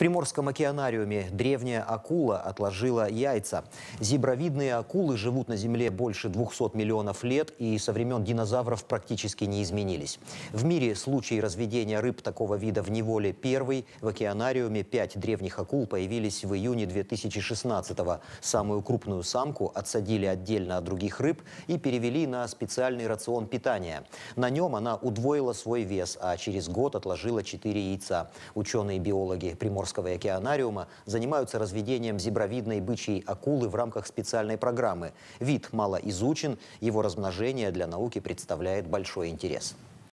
Приморском океанариуме древняя акула отложила яйца. Зебровидные акулы живут на Земле больше 200 миллионов лет и со времен динозавров практически не изменились. В мире случай разведения рыб такого вида в неволе первый. В океанариуме пять древних акул появились в июне 2016-го. Самую крупную самку отсадили отдельно от других рыб и перевели на специальный рацион питания. На нем она удвоила свой вес, а через год отложила 4 яйца. Ученые-биологи Приморского Черноморского и океанариума занимаются разведением зебровидной бычьей акулы в рамках специальной программы. Вид мало изучен, его размножение для науки представляет большой интерес.